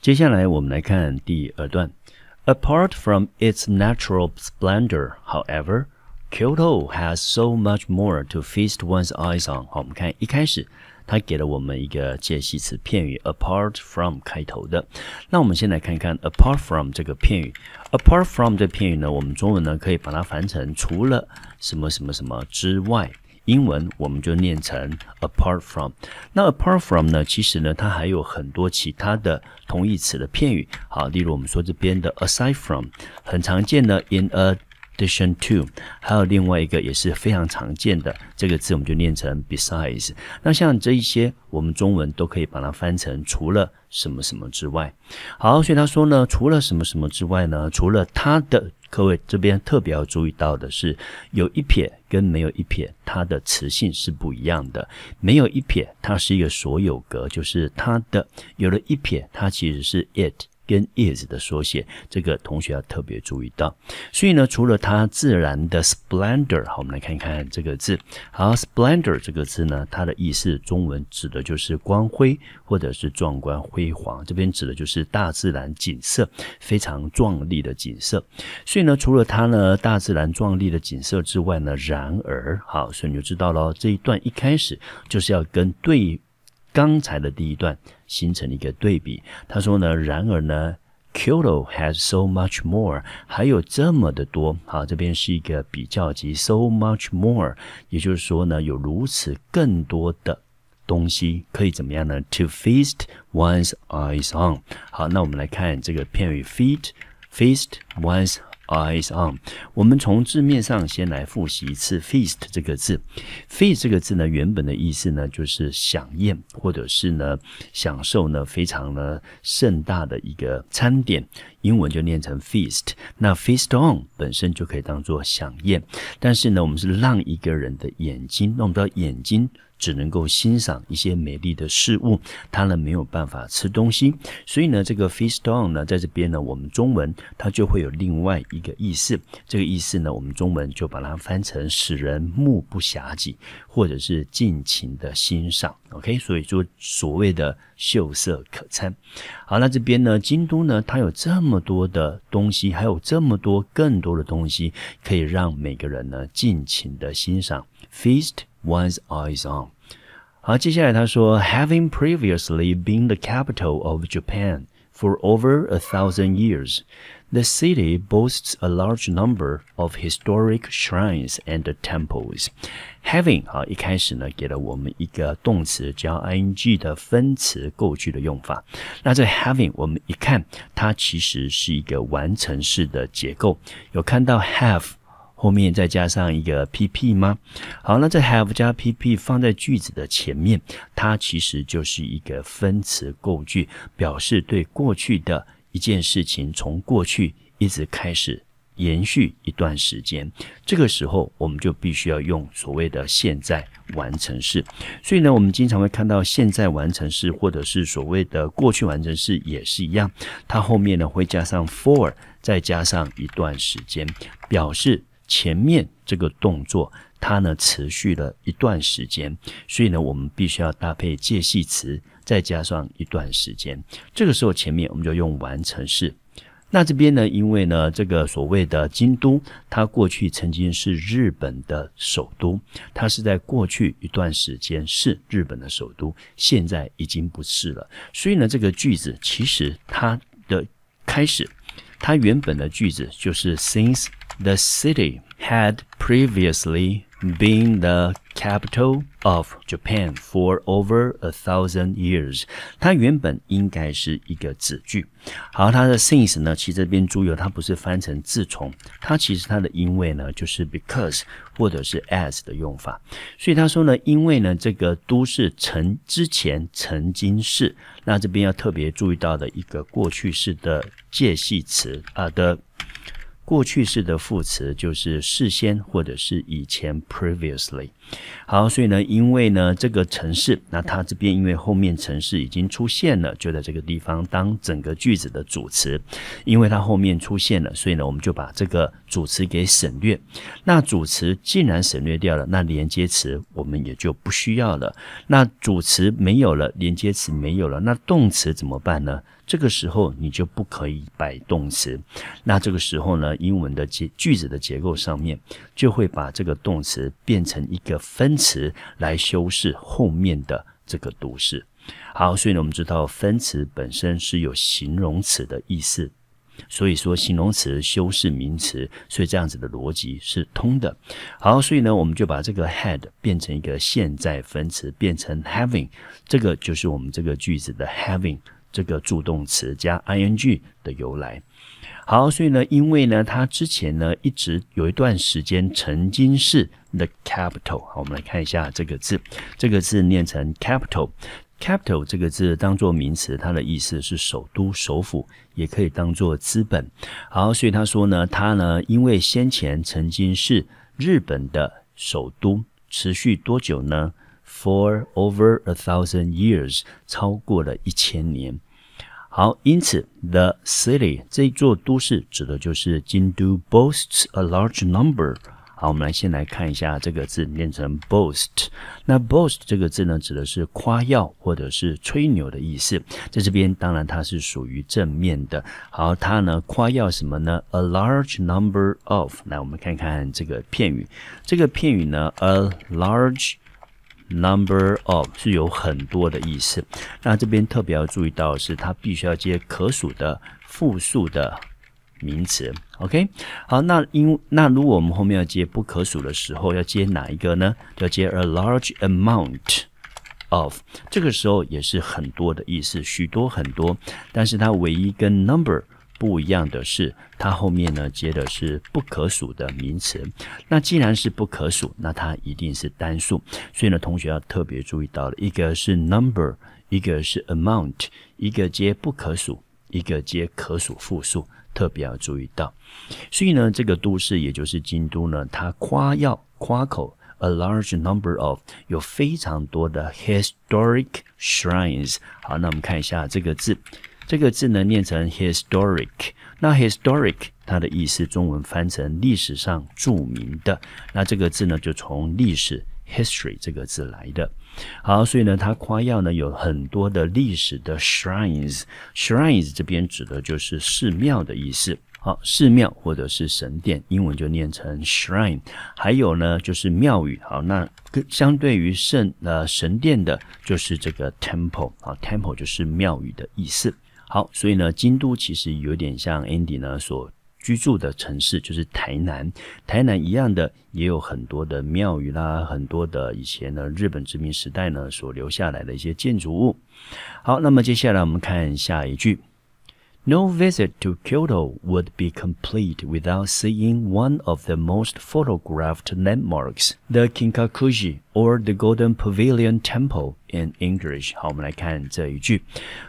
接下来我们来看第二段。Apart from its natural splendor, however, Kyoto has so much more to feast one's eyes on。好，我们看一开始，它给了我们一个介系词片语，apart from 开头的。那我们先来看看 apart from 这个片语。apart from 这片语呢，我们中文呢可以把它翻成除了什么什么什么之外。英文我们就念成 apart from，那 apart from 呢？其实呢，它还有很多其他的同义词的片语，好，例如我们说这边的 aside from，很常见的 in a。dition to，还有另外一个也是非常常见的这个字，我们就念成 besides。那像这一些，我们中文都可以把它翻成除了什么什么之外。好，所以他说呢，除了什么什么之外呢？除了它的，各位这边特别要注意到的是，有一撇跟没有一撇，它的词性是不一样的。没有一撇，它是一个所有格，就是它的；有了一撇，它其实是 it。跟 is 的缩写，这个同学要特别注意到。所以呢，除了它自然的 splendor，好，我们来看看这个字。好，splendor 这个字呢，它的意思中文指的就是光辉或者是壮观辉煌。这边指的就是大自然景色非常壮丽的景色。所以呢，除了它呢，大自然壮丽的景色之外呢，然而，好，所以你就知道了这一段一开始就是要跟对。刚才的第一段形成了一个对比。他说呢，然而呢，Kyoto has so much more，还有这么的多。好，这边是一个比较级，so much more，也就是说呢，有如此更多的东西可以怎么样呢？To feast one's eyes on。好，那我们来看这个片语，feed feast one's。Eyes on，我们从字面上先来复习一次 feast 这个字。feast 这个字呢，原本的意思呢，就是享宴或者是呢享受呢非常呢盛大的一个餐点。英文就念成 feast。那 feast on 本身就可以当做享宴，但是呢，我们是让一个人的眼睛，弄到眼睛。只能够欣赏一些美丽的事物，他呢没有办法吃东西，所以呢，这个 feast on 呢，在这边呢，我们中文它就会有另外一个意思。这个意思呢，我们中文就把它翻成“使人目不暇接”或者是“尽情的欣赏”。OK，所以说所谓的“秀色可餐”。好，那这边呢，京都呢，它有这么多的东西，还有这么多更多的东西，可以让每个人呢尽情的欣赏 feast。one's eyes on。好，接下来他说，Having previously been the capital of Japan for over a thousand years, the city boasts a large number of historic shrines and temples. Having 好，一开始呢，给了我们一个动词加 ing 的分词构句的用法。那这 having 我们一看，它其实是一个完成式的结构，有看到 have。后面再加上一个 pp 吗？好，那在 have 加 pp 放在句子的前面，它其实就是一个分词构句，表示对过去的一件事情从过去一直开始延续一段时间。这个时候我们就必须要用所谓的现在完成式。所以呢，我们经常会看到现在完成式或者是所谓的过去完成式也是一样，它后面呢会加上 for 再加上一段时间，表示。前面这个动作，它呢持续了一段时间，所以呢，我们必须要搭配介系词，再加上一段时间。这个时候前面我们就用完成式。那这边呢，因为呢，这个所谓的京都，它过去曾经是日本的首都，它是在过去一段时间是日本的首都，现在已经不是了。所以呢，这个句子其实它的开始，它原本的句子就是 since。The city had previously been the capital of Japan for over a thousand years。它原本应该是一个子句，好，它的 since 呢，其实这边猪油它不是翻成自从，它其实它的因为呢，就是 because 或者是 as 的用法。所以他说呢，因为呢，这个都市曾之前曾经是，那这边要特别注意到的一个过去式的介系词啊的。过去式的副词就是事先或者是以前 （previously）。好，所以呢，因为呢，这个城市，那它这边因为后面城市已经出现了，就在这个地方当整个句子的主词，因为它后面出现了，所以呢，我们就把这个主词给省略。那主词既然省略掉了，那连接词我们也就不需要了。那主词没有了，连接词没有了，那动词怎么办呢？这个时候你就不可以摆动词。那这个时候呢，英文的句句子的结构上面就会把这个动词变成一个。分词来修饰后面的这个都市，好，所以呢，我们知道分词本身是有形容词的意思，所以说形容词修饰名词，所以这样子的逻辑是通的。好，所以呢，我们就把这个 h a d 变成一个现在分词，变成 having，这个就是我们这个句子的 having 这个助动词加 ing 的由来。好，所以呢，因为呢，他之前呢，一直有一段时间，曾经是 The Capital。好，我们来看一下这个字，这个字念成 Capital，Capital 这个字当做名词，它的意思是首都、首府，也可以当做资本。好，所以他说呢，他呢，因为先前曾经是日本的首都，持续多久呢？For over a thousand years，超过了一千年。好，因此，the city 这座都市指的就是京都。boasts a large number。好，我们来先来看一下这个字念成 boast。那 boast 这个字呢，指的是夸耀或者是吹牛的意思。在这边，当然它是属于正面的。好，它呢夸耀什么呢？a large number of。来，我们看看这个片语。这个片语呢，a large Number of 是有很多的意思，那这边特别要注意到是它必须要接可数的复数的名词。OK，好，那因那如果我们后面要接不可数的时候，要接哪一个呢？要接 a large amount of，这个时候也是很多的意思，许多很多，但是它唯一跟 number。不一样的是，它后面呢接的是不可数的名词。那既然是不可数，那它一定是单数。所以呢，同学要特别注意到了，一个是 number，一个是 amount，一个接不可数，一个接可数复数，特别要注意到。所以呢，这个都市也就是京都呢，它夸耀夸口 a large number of 有非常多的 historic shrines。好，那我们看一下这个字。这个字呢念成 historic，那 historic 它的意思，中文翻成历史上著名的。那这个字呢，就从历史 history 这个字来的。好，所以呢，它夸耀呢有很多的历史的 shrines，shrines 这边指的就是寺庙的意思。好，寺庙或者是神殿，英文就念成 shrine。还有呢，就是庙宇。好，那相对于圣呃神殿的，就是这个 temple 啊，temple 就是庙宇的意思。好，所以呢，京都其实有点像 Andy 呢所居住的城市，就是台南。台南一样的也有很多的庙宇啦，很多的以前呢日本殖民时代呢所留下来的一些建筑物。好，那么接下来我们看下一句。No visit to Kyoto would be complete without seeing one of the most photographed landmarks, the Kinkakuji. or the Golden Pavilion Temple in English。好，我们来看这一句。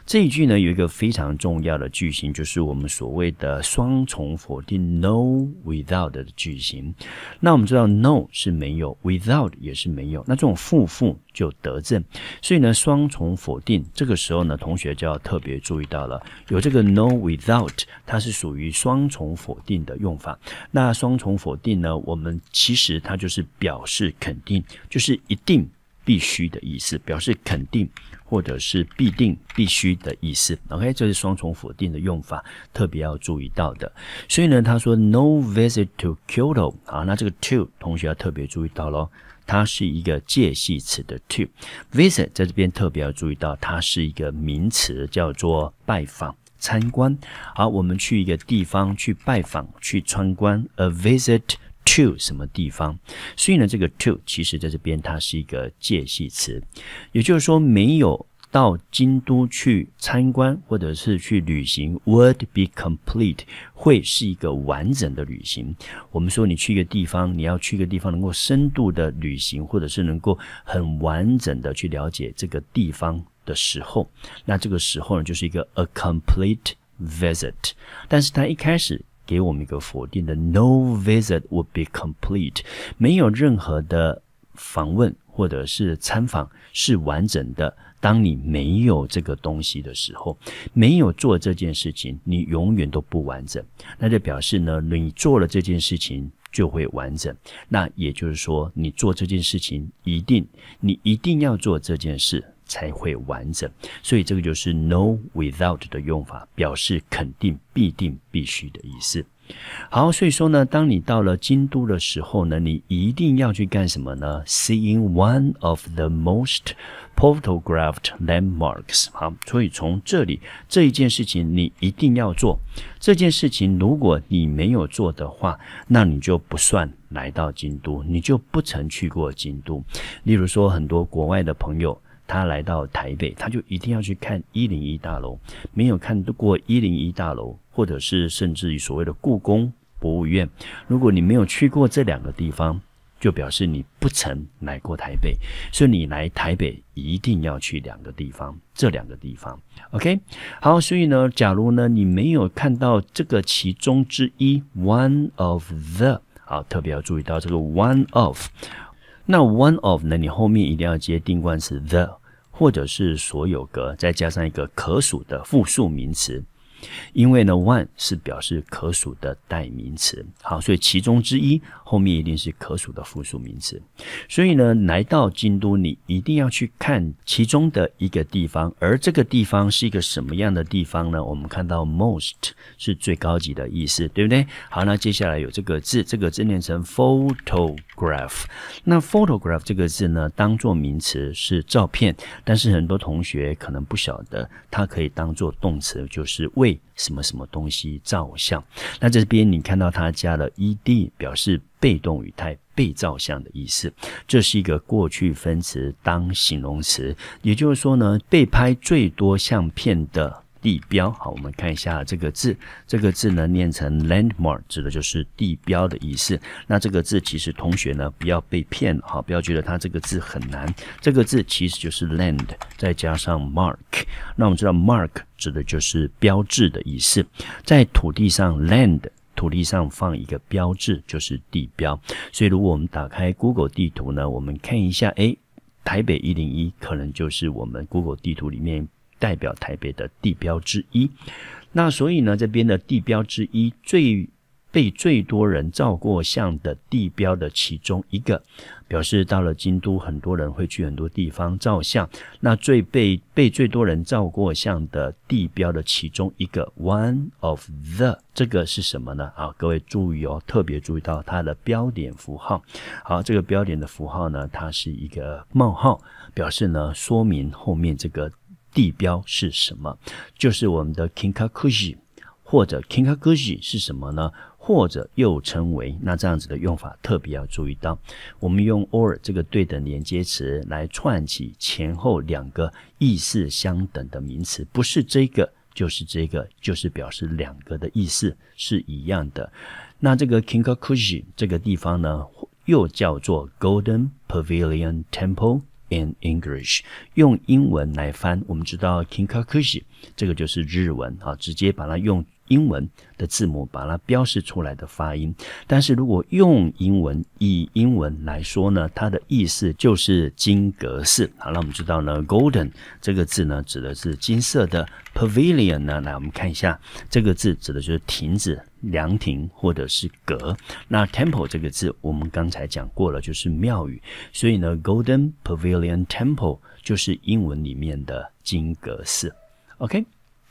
这一句呢有一个非常重要的句型，就是我们所谓的双重否定，no without 的句型。那我们知道，no 是没有，without 也是没有，那这种负负就得正。所以呢，双重否定，这个时候呢，同学就要特别注意到了，有这个 no without，它是属于双重否定的用法。那双重否定呢，我们其实它就是表示肯定，就是。是一定必须的意思，表示肯定或者是必定必须的意思。OK，这是双重否定的用法，特别要注意到的。所以呢，他说 “No visit to Kyoto 啊，那这个 to 同学要特别注意到喽，它是一个介系词的 to。visit 在这边特别要注意到，它是一个名词，叫做拜访、参观。好，我们去一个地方去拜访、去参观，a visit。to 什么地方？所以呢，这个 to 其实在这边它是一个介系词，也就是说没有到京都去参观或者是去旅行，would be complete 会是一个完整的旅行。我们说你去一个地方，你要去一个地方能够深度的旅行，或者是能够很完整的去了解这个地方的时候，那这个时候呢就是一个 a complete visit。但是它一开始。给我们一个否定的，no visit would be complete，没有任何的访问或者是参访是完整的。当你没有这个东西的时候，没有做这件事情，你永远都不完整。那就表示呢，你做了这件事情就会完整。那也就是说，你做这件事情一定，你一定要做这件事。才会完整，所以这个就是 no without 的用法，表示肯定、必定、必须的意思。好，所以说呢，当你到了京都的时候呢，你一定要去干什么呢？Seeing one of the most photographed landmarks。好，所以从这里这一件事情你一定要做。这件事情如果你没有做的话，那你就不算来到京都，你就不曾去过京都。例如说，很多国外的朋友。他来到台北，他就一定要去看一零一大楼。没有看过一零一大楼，或者是甚至于所谓的故宫博物院，如果你没有去过这两个地方，就表示你不曾来过台北。所以你来台北一定要去两个地方，这两个地方。OK，好，所以呢，假如呢你没有看到这个其中之一，one of the，好，特别要注意到这个 one of，那 one of 呢，你后面一定要接定冠词 the。或者是所有格，再加上一个可数的复数名词，因为呢，one 是表示可数的代名词。好，所以其中之一。后面一定是可数的复数名词，所以呢，来到京都你一定要去看其中的一个地方，而这个地方是一个什么样的地方呢？我们看到 most 是最高级的意思，对不对？好，那接下来有这个字，这个字念成 photograph，那 photograph 这个字呢，当做名词是照片，但是很多同学可能不晓得，它可以当做动词，就是为。什么什么东西照相？那这边你看到他加了 ed，表示被动语态，被照相的意思。这是一个过去分词当形容词，也就是说呢，被拍最多相片的。地标，好，我们看一下这个字。这个字呢念成 landmark，指的就是地标的意思。那这个字其实同学呢不要被骗，哈，不要觉得它这个字很难。这个字其实就是 land 再加上 mark。那我们知道 mark 指的就是标志的意思，在土地上 land 土地上放一个标志就是地标。所以如果我们打开 Google 地图呢，我们看一下，哎，台北一零一可能就是我们 Google 地图里面。代表台北的地标之一，那所以呢，这边的地标之一最被最多人照过相的地标的其中一个，表示到了京都，很多人会去很多地方照相。那最被被最多人照过相的地标的其中一个，one of the，这个是什么呢？啊，各位注意哦，特别注意到它的标点符号。好，这个标点的符号呢，它是一个冒号，表示呢说明后面这个。地标是什么？就是我们的 k i n k a k u h i 或者 k i n k a k u h i 是什么呢？或者又称为那这样子的用法特别要注意到，我们用 or 这个对等连接词来串起前后两个意思相等的名词，不是这个就是这个，就是表示两个的意思是一样的。那这个 k i n k a k u h i 这个地方呢，又叫做 Golden Pavilion Temple。In English，用英文来翻。我们知道 k i n k a k u s h i 这个就是日文啊，直接把它用。英文的字母把它标示出来的发音，但是如果用英文以英文来说呢，它的意思就是金格式。好那我们知道呢，golden 这个字呢指的是金色的，pavilion 呢，来我们看一下这个字指的就是亭子、凉亭或者是阁。那 temple 这个字我们刚才讲过了，就是庙宇。所以呢，golden pavilion temple 就是英文里面的金阁寺。OK。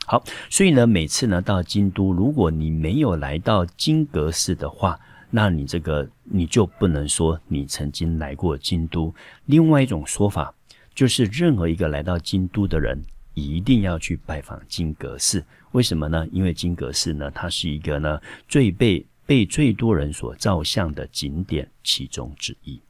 好，所以呢，每次呢到京都，如果你没有来到金阁寺的话，那你这个你就不能说你曾经来过京都。另外一种说法就是，任何一个来到京都的人，一定要去拜访金阁寺。为什么呢？因为金阁寺呢，它是一个呢最被被最多人所照相的景点其中之一。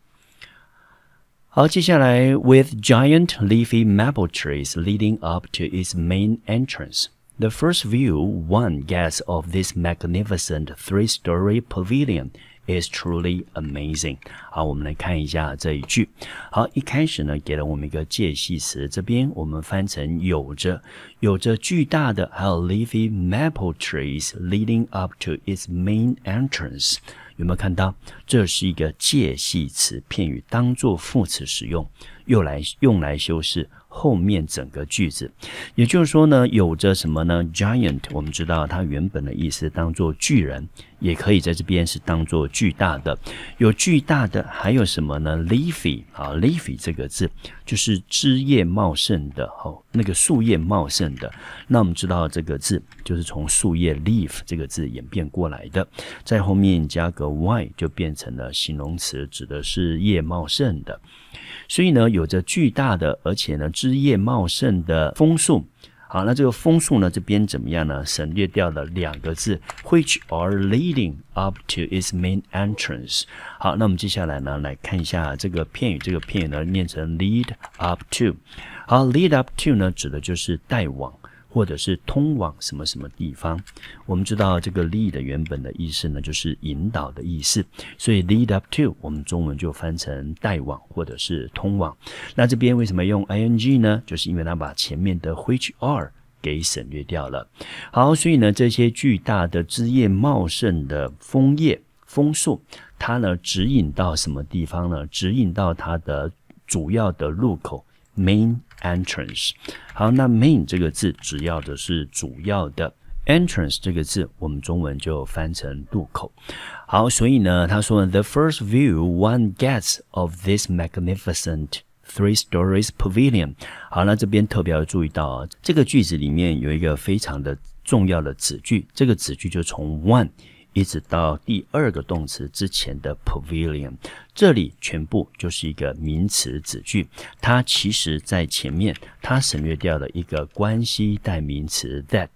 好，接下来，with giant leafy maple trees leading up to its main entrance, the first view one gets of this magnificent three-story pavilion is truly amazing。好，我们来看一下这一句。好，一开始呢，给了我们一个介系词，这边我们翻成有着有着巨大的，还有 leafy maple trees leading up to its main entrance。有没有看到？这是一个介系词片语，当做副词使用，又来用来修饰后面整个句子。也就是说呢，有着什么呢？Giant，我们知道它原本的意思当做巨人。也可以在这边是当做巨大的，有巨大的，还有什么呢？Leafy 啊，Leafy 这个字就是枝叶茂盛的，吼，那个树叶茂盛的。那我们知道这个字就是从树叶 Leaf 这个字演变过来的，在后面加个 y 就变成了形容词，指的是叶茂盛的。所以呢，有着巨大的，而且呢枝叶茂盛的枫树。好，那这个风速呢？这边怎么样呢？省略掉了两个字，which are leading up to its main entrance。好，那我们接下来呢，来看一下这个片语。这个片语呢，念成 lead up to。好，lead up to 呢，指的就是带往。或者是通往什么什么地方？我们知道这个 lead 原本的意思呢，就是引导的意思。所以 lead up to，我们中文就翻成带往或者是通往。那这边为什么用 I N G 呢？就是因为它把前面的 which are 给省略掉了。好，所以呢，这些巨大的枝叶茂盛的枫叶枫树，它呢指引到什么地方呢？指引到它的主要的路口。Main entrance，好，那 main 这个字只要的是主要的 entrance 这个字，我们中文就翻成入口。好，所以呢，他说 the first view one gets of this magnificent three stories pavilion。好，那这边特别要注意到啊，这个句子里面有一个非常的重要的子句，这个子句就从 one。一直到第二个动词之前的 pavilion，这里全部就是一个名词子句，它其实在前面它省略掉了一个关系代名词 that。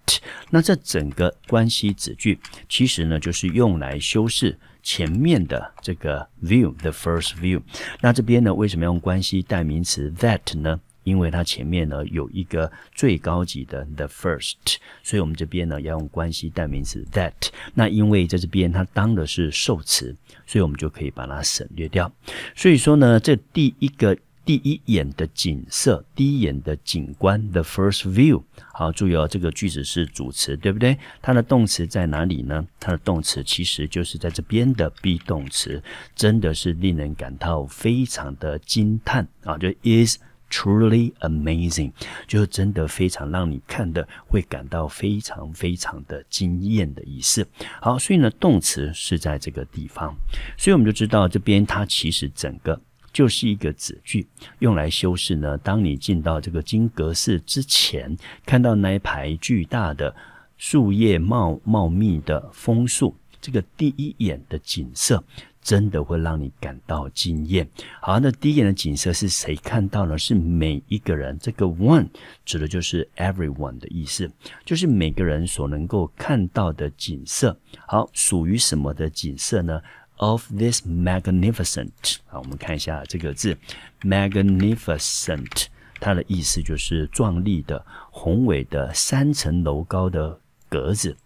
那这整个关系子句其实呢，就是用来修饰前面的这个 view，the first view。那这边呢，为什么用关系代名词 that 呢？因为它前面呢有一个最高级的 the first，所以我们这边呢要用关系代名词 that。那因为在这边它当的是受词，所以我们就可以把它省略掉。所以说呢，这第一个第一眼的景色，第一眼的景观，the first view。好，注意哦，这个句子是主词，对不对？它的动词在哪里呢？它的动词其实就是在这边的 be 动词，真的是令人感到非常的惊叹啊！就 is。truly amazing，就是真的非常让你看的会感到非常非常的惊艳的意思。好，所以呢，动词是在这个地方，所以我们就知道这边它其实整个就是一个子句，用来修饰呢。当你进到这个金阁寺之前，看到那一排巨大的树叶茂茂密的枫树，这个第一眼的景色。真的会让你感到惊艳。好，那第一眼的景色是谁看到呢？是每一个人。这个 one 指的就是 everyone 的意思，就是每个人所能够看到的景色。好，属于什么的景色呢？Of this magnificent。好，我们看一下这个字 magnificent，它的意思就是壮丽的、宏伟的、三层楼高的格子。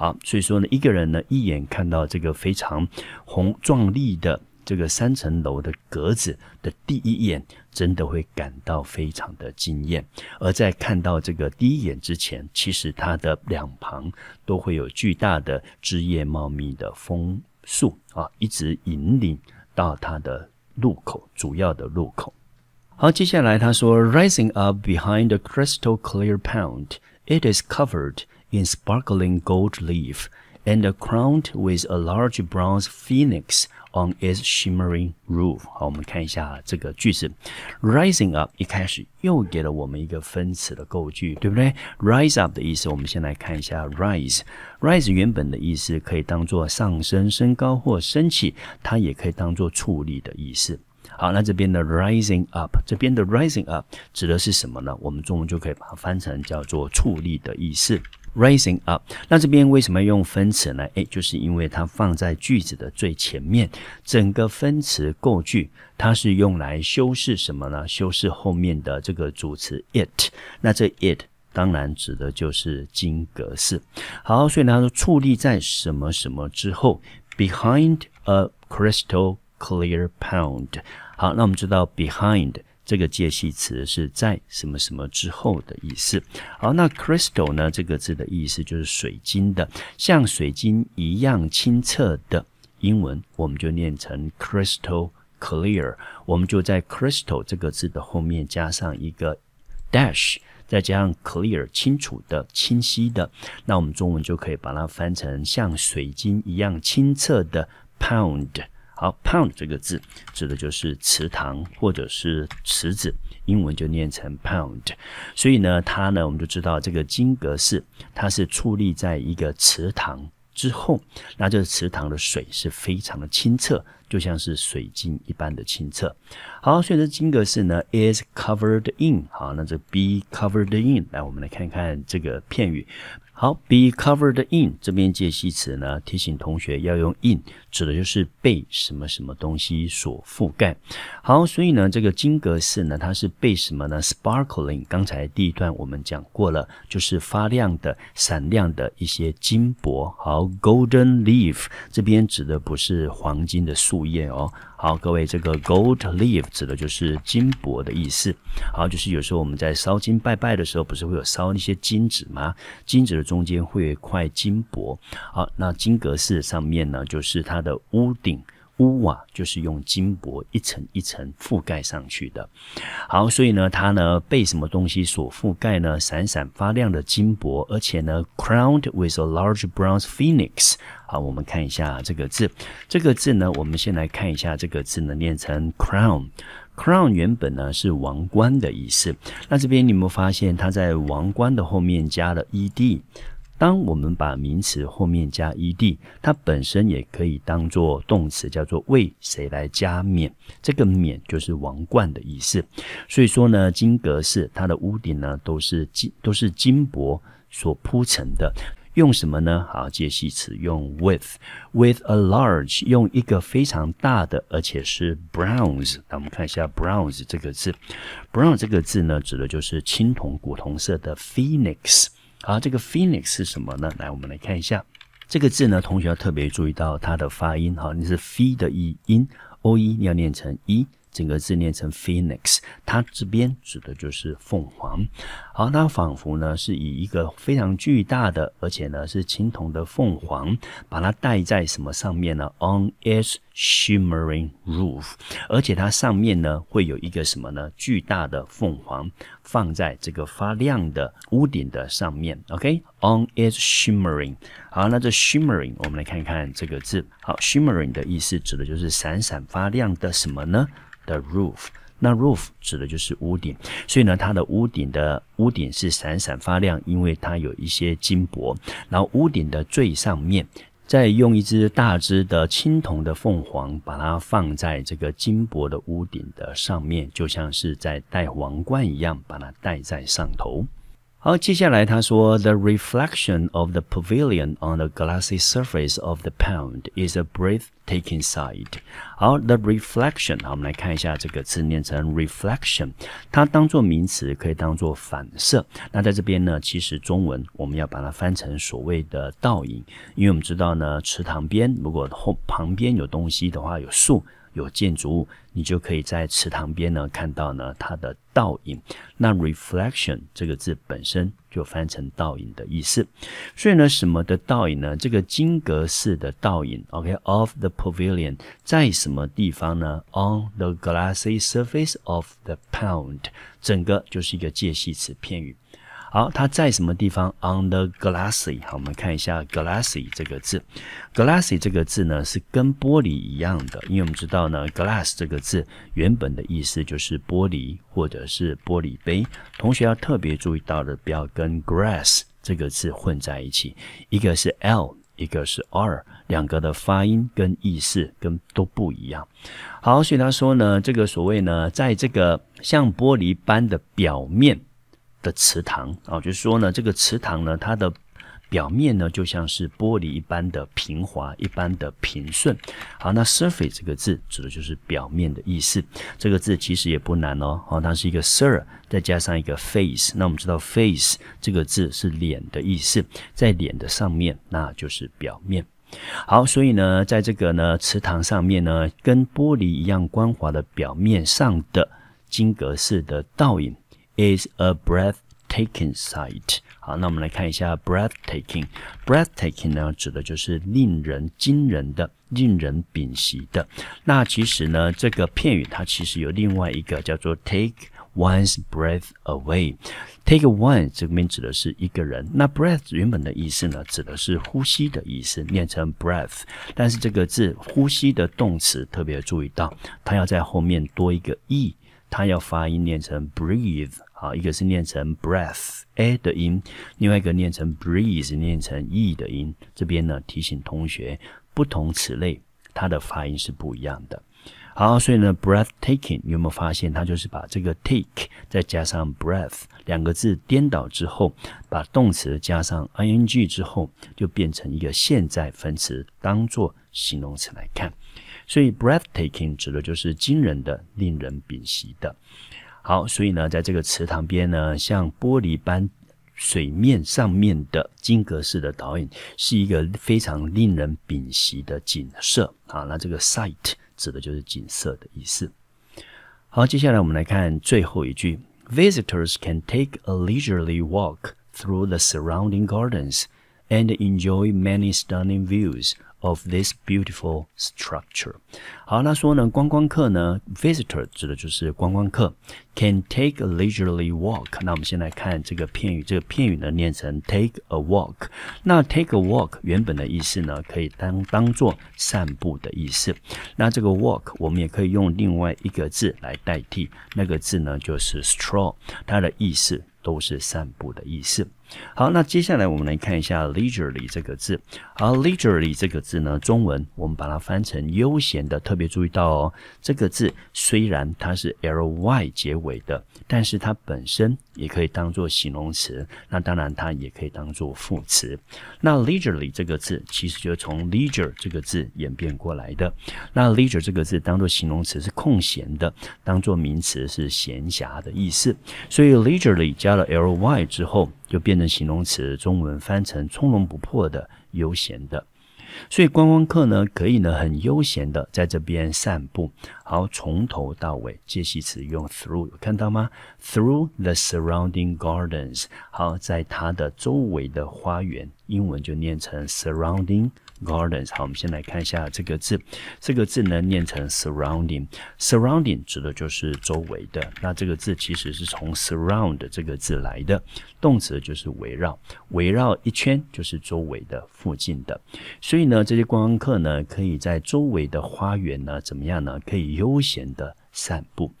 好，所以说呢，一个人呢，一眼看到这个非常红壮丽的这个三层楼的格子的第一眼，真的会感到非常的惊艳。而在看到这个第一眼之前，其实它的两旁都会有巨大的枝叶茂密的枫树啊，一直引领到它的路口，主要的路口。好，接下来他说，Rising up behind a crystal clear pond, it is covered. In sparkling gold leaf, and crowned with a large bronze phoenix on its shimmering roof。好，我们看一下这个句子。Rising up，一开始又给了我们一个分词的构句，对不对？Rise up 的意思，我们先来看一下 rise。rise 原本的意思可以当做上升、升高或升起，它也可以当做矗立的意思。好，那这边的 rising up，这边的 rising up 指的是什么呢？我们中文就可以把它翻成叫做矗立的意思。Rising a up，那这边为什么用分词呢？诶，就是因为它放在句子的最前面，整个分词构句，它是用来修饰什么呢？修饰后面的这个主词 it。那这 it 当然指的就是金格式。好，所以呢，他说矗立在什么什么之后？Behind a crystal clear pound。好，那我们知道 behind。这个介系词是在什么什么之后的意思。好，那 crystal 呢？这个字的意思就是水晶的，像水晶一样清澈的英文，我们就念成 crystal clear。我们就在 crystal 这个字的后面加上一个 dash，再加上 clear 清楚的、清晰的。那我们中文就可以把它翻成像水晶一样清澈的 pound。好，pond u 这个字指的就是池塘或者是池子，英文就念成 pond u。所以呢，它呢，我们就知道这个金阁寺它是矗立在一个池塘之后，那这个池塘的水是非常的清澈，就像是水晶一般的清澈。好，所以择金阁寺呢，is covered in。好，那这 be covered in，来我们来看看这个片语。好，be covered in 这边介系词呢，提醒同学要用 in，指的就是被什么什么东西所覆盖。好，所以呢，这个金格式呢，它是被什么呢？sparkling，刚才第一段我们讲过了，就是发亮的、闪亮的一些金箔。好，golden leaf 这边指的不是黄金的树叶哦。好，各位，这个 gold leaf 指的就是金箔的意思。好，就是有时候我们在烧金拜拜的时候，不是会有烧那些金纸吗？金纸的中间会有一块金箔。好，那金阁寺上面呢，就是它的屋顶。屋瓦就是用金箔一层一层覆盖上去的。好，所以呢，它呢被什么东西所覆盖呢？闪闪发亮的金箔。而且呢，crowned with a large bronze phoenix。好，我们看一下这个字。这个字呢，我们先来看一下这个字，呢，念成 crown。crown 原本呢是王冠的意思。那这边你有没有发现，它在王冠的后面加了 ed？当我们把名词后面加 -ed，它本身也可以当做动词，叫做为谁来加冕。这个冕就是王冠的意思。所以说呢，金阁寺它的屋顶呢都是金，都是金箔所铺成的。用什么呢？好，介系词用 with，with a large，用一个非常大的，而且是 bronze。那我们看一下 bronze 这个字，bronze 这个字呢，指的就是青铜、古铜色的 phoenix。好，这个 phoenix 是什么呢？来，我们来看一下这个字呢，同学要特别注意到它的发音。哈，你是 ph 的 e 音，o 一要念成一。整个字念成 Phoenix，它这边指的就是凤凰。好，它仿佛呢是以一个非常巨大的，而且呢是青铜的凤凰，把它戴在什么上面呢？On its shimmering roof，而且它上面呢会有一个什么呢？巨大的凤凰放在这个发亮的屋顶的上面。OK，on its shimmering。好，那这 shimmering，我们来看看这个字。好，shimmering 的意思指的就是闪闪发亮的什么呢？的 roof，那 roof 指的就是屋顶，所以呢，它的屋顶的屋顶是闪闪发亮，因为它有一些金箔。然后屋顶的最上面，再用一只大只的青铜的凤凰，把它放在这个金箔的屋顶的上面，就像是在戴王冠一样，把它戴在上头。好，接下来他说：“The reflection of the pavilion on the glassy surface of the pond is a breathtaking sight。”好，“the reflection”，好，我们来看一下这个字念成 “reflection”。它当做名词，可以当做反射。那在这边呢，其实中文我们要把它翻成所谓的倒影，因为我们知道呢，池塘边如果后旁边有东西的话，有树。有建筑物，你就可以在池塘边呢看到呢它的倒影。那 reflection 这个字本身就翻成倒影的意思，所以呢什么的倒影呢？这个金阁寺的倒影，OK，of the pavilion 在什么地方呢？On the glassy surface of the pond，整个就是一个介系词片语。好，它在什么地方？On the glassy，好，我们看一下 glassy 这个字。glassy 这个字呢，是跟玻璃一样的。因为我们知道呢，glass 这个字原本的意思就是玻璃或者是玻璃杯。同学要特别注意到的，不要跟 g r a s s 这个字混在一起，一个是 l，一个是 r，两个的发音跟意思跟都不一样。好，所以他说呢，这个所谓呢，在这个像玻璃般的表面。的池塘啊，就是说呢，这个池塘呢，它的表面呢，就像是玻璃一般的平滑，一般的平顺。好，那 surface 这个字指的就是表面的意思。这个字其实也不难哦，哦，它是一个 sur 再加上一个 face。那我们知道 face 这个字是脸的意思，在脸的上面，那就是表面。好，所以呢，在这个呢池塘上面呢，跟玻璃一样光滑的表面上的金格式的倒影。is a breathtaking sight。好，那我们来看一下 breathtaking。breathtaking 呢，指的就是令人惊人的、令人屏息的。那其实呢，这个片语它其实有另外一个叫做 take one's breath away。take one 这边指的是一个人。那 breath 原本的意思呢，指的是呼吸的意思，念成 breath。但是这个字呼吸的动词特别注意到，它要在后面多一个 e，它要发音念成 breathe。好，一个是念成 breath a 的音，另外一个念成 breeze，念成 e 的音。这边呢提醒同学，不同词类它的发音是不一样的。好，所以呢 breathtaking，你有没有发现它就是把这个 take 再加上 breath 两个字颠倒之后，把动词加上 ing 之后，就变成一个现在分词，当做形容词来看。所以 breathtaking 指的就是惊人的、令人屏息的。好，所以呢，在这个池塘边呢，像玻璃般水面上面的金阁式的倒影，是一个非常令人屏息的景色。啊，那这个 sight 指的就是景色的意思。好，接下来我们来看最后一句：Visitors can take a leisurely walk through the surrounding gardens and enjoy many stunning views. Of this beautiful structure，好，那说呢，观光客呢，visitor 指的就是观光客，can take a leisurely walk。那我们先来看这个片语，这个片语呢念成 take a walk。那 take a walk 原本的意思呢，可以当当做散步的意思。那这个 walk 我们也可以用另外一个字来代替，那个字呢就是 stroll，它的意思。都是散步的意思。好，那接下来我们来看一下 leisurely 这个字。好，leisurely 这个字呢，中文我们把它翻成悠闲的。特别注意到哦，这个字虽然它是 ly 结尾的，但是它本身也可以当做形容词。那当然，它也可以当做副词。那 leisurely 这个字其实就是从 leisure 这个字演变过来的。那 leisure 这个字当做形容词是空闲的，当做名词是闲暇的意思。所以 leisurely 加了 ly 之后，就变成形容词，中文翻成从容不迫的、悠闲的。所以观光客呢，可以呢很悠闲的在这边散步。好，从头到尾介系词用 through，有看到吗？Through the surrounding gardens，好，在它的周围的花园，英文就念成 surrounding。gardens，好，我们先来看一下这个字，这个字呢念成 surrounding，surrounding 指的就是周围的。那这个字其实是从 surround 这个字来的，动词就是围绕，围绕一圈就是周围的、附近的。所以呢，这些观光客呢，可以在周围的花园呢，怎么样呢？可以悠闲的。散步，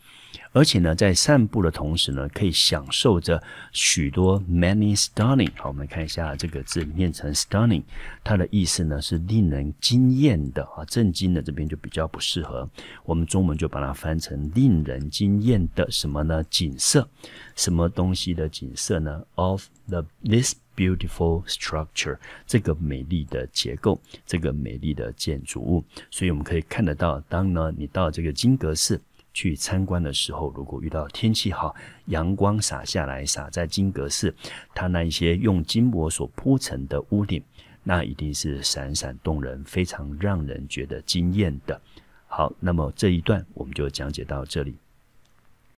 而且呢，在散步的同时呢，可以享受着许多 many stunning。好，我们看一下这个字，念成 stunning，它的意思呢是令人惊艳的啊，震惊的这边就比较不适合。我们中文就把它翻成令人惊艳的什么呢？景色，什么东西的景色呢？Of the this beautiful structure，这个美丽的结构，这个美丽的建筑物。所以我们可以看得到，当呢你到这个金阁寺。去参观的时候，如果遇到天气好，阳光洒下来，洒在金阁寺它那一些用金箔所铺成的屋顶，那一定是闪闪动人，非常让人觉得惊艳的。好，那么这一段我们就讲解到这里。